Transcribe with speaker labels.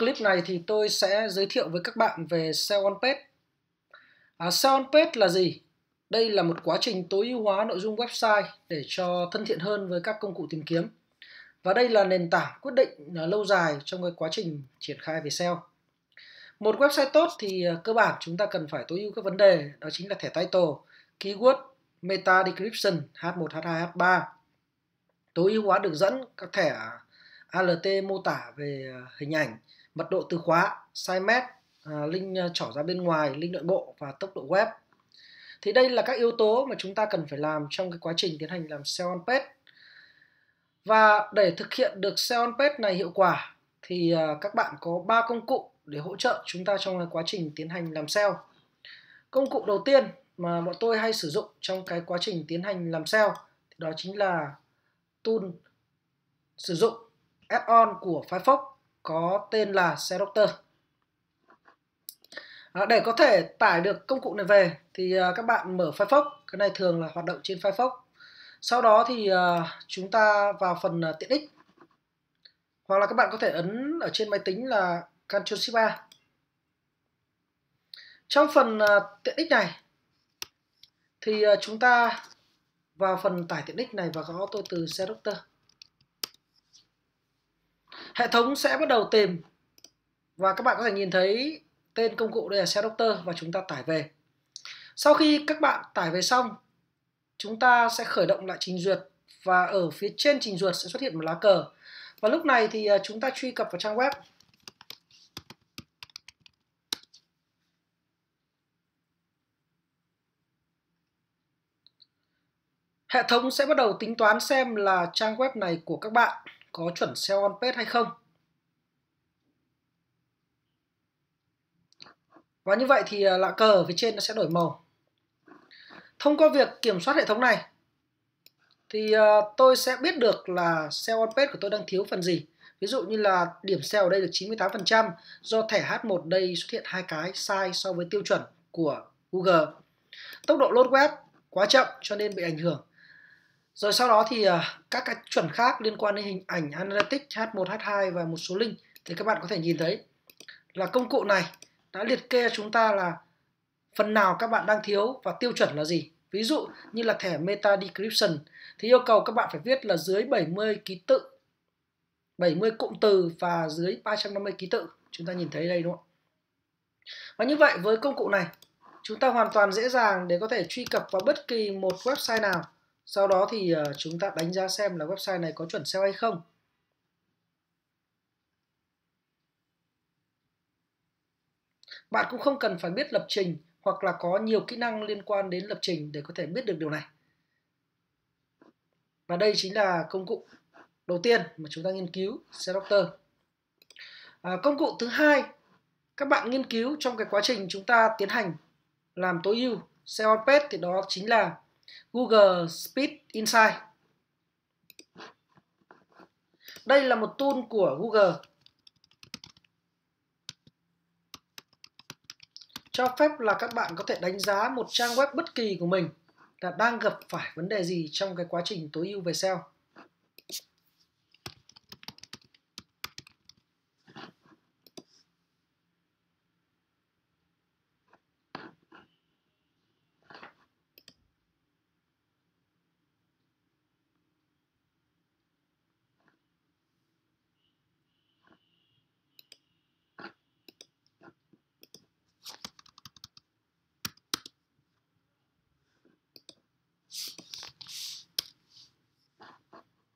Speaker 1: Clip này thì tôi sẽ giới thiệu với các bạn về SEO on page. À, SEO on page là gì? Đây là một quá trình tối ưu hóa nội dung website để cho thân thiện hơn với các công cụ tìm kiếm. Và đây là nền tảng quyết định à, lâu dài trong cái quá trình triển khai về SEO. Một website tốt thì à, cơ bản chúng ta cần phải tối ưu các vấn đề đó chính là thẻ title, keyword, meta description H1, H2, H3. Tối ưu hóa đường dẫn các thẻ ALT mô tả về à, hình ảnh mật độ từ khóa, size mét, à, link trỏ à, ra bên ngoài, link nội bộ và tốc độ web. Thì đây là các yếu tố mà chúng ta cần phải làm trong cái quá trình tiến hành làm SEO on page. Và để thực hiện được SEO on page này hiệu quả thì à, các bạn có 3 công cụ để hỗ trợ chúng ta trong cái quá trình tiến hành làm SEO. Công cụ đầu tiên mà bọn tôi hay sử dụng trong cái quá trình tiến hành làm SEO thì đó chính là tool sử dụng add-on của Firefox có tên là Seductor. À, để có thể tải được công cụ này về thì à, các bạn mở Firefox, cái này thường là hoạt động trên Firefox. Sau đó thì à, chúng ta vào phần à, tiện ích. Hoặc là các bạn có thể ấn ở trên máy tính là Ctrl Shift A. Trong phần à, tiện ích này thì à, chúng ta vào phần tải tiện ích này và gõ tôi từ Seductor hệ thống sẽ bắt đầu tìm và các bạn có thể nhìn thấy tên công cụ đây là xe doctor và chúng ta tải về sau khi các bạn tải về xong chúng ta sẽ khởi động lại trình duyệt và ở phía trên trình duyệt sẽ xuất hiện một lá cờ và lúc này thì à, chúng ta truy cập vào trang web Hệ thống sẽ bắt đầu tính toán xem là trang web này của các bạn có chuẩn SEO on page hay không. Và như vậy thì à, lạ cờ ở phía trên nó sẽ đổi màu. Thông qua việc kiểm soát hệ thống này thì à, tôi sẽ biết được là SEO on page của tôi đang thiếu phần gì. Ví dụ như là điểm SEO ở đây được 98% do thẻ H1 đây xuất hiện hai cái sai so với tiêu chuẩn của Google. Tốc độ load web quá chậm cho nên bị ảnh hưởng. Rồi sau đó thì à, các cái chuẩn khác liên quan đến hình ảnh Analytics H1, H2 và một số link thì các bạn có thể nhìn thấy là công cụ này đã liệt kê chúng ta là phần nào các bạn đang thiếu và tiêu chuẩn là gì. Ví dụ như là thẻ meta description thì yêu cầu các bạn phải viết là dưới 70 ký tự, 70 cụm từ và dưới 350 ký tự. Chúng ta nhìn thấy đây đúng không? Và như vậy với công cụ này, chúng ta hoàn toàn dễ dàng để có thể truy cập vào bất kỳ một website nào sau đó thì ờ, chúng ta đánh giá xem là website này có chuẩn SEO hay không. Bạn cũng không cần phải biết lập trình hoặc là có nhiều kỹ năng liên quan đến lập trình để có thể biết được điều này. Và đây chính là công cụ đầu tiên mà chúng ta nghiên cứu SEO À, công cụ thứ hai các bạn nghiên cứu trong cái quá trình chúng ta tiến hành làm tối ưu SEO on page thì đó chính là Google Speed Insight. Đây là một tool của Google cho phép là các bạn có thể đánh giá một trang web bất kỳ của mình là đang gặp phải vấn đề gì trong cái quá trình tối ưu về SEO.